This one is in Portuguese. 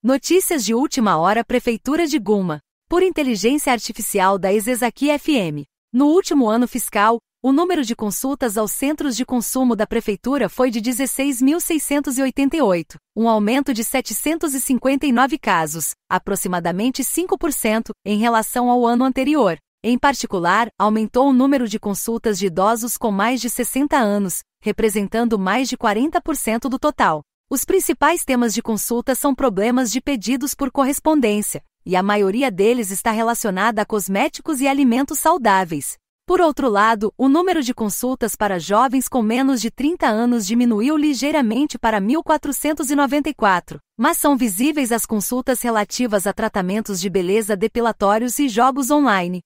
Notícias de última hora Prefeitura de Guma. Por inteligência artificial da Exesaqui FM. No último ano fiscal, o número de consultas aos centros de consumo da Prefeitura foi de 16.688, um aumento de 759 casos, aproximadamente 5% em relação ao ano anterior. Em particular, aumentou o número de consultas de idosos com mais de 60 anos, representando mais de 40% do total. Os principais temas de consulta são problemas de pedidos por correspondência, e a maioria deles está relacionada a cosméticos e alimentos saudáveis. Por outro lado, o número de consultas para jovens com menos de 30 anos diminuiu ligeiramente para 1.494, mas são visíveis as consultas relativas a tratamentos de beleza depilatórios e jogos online,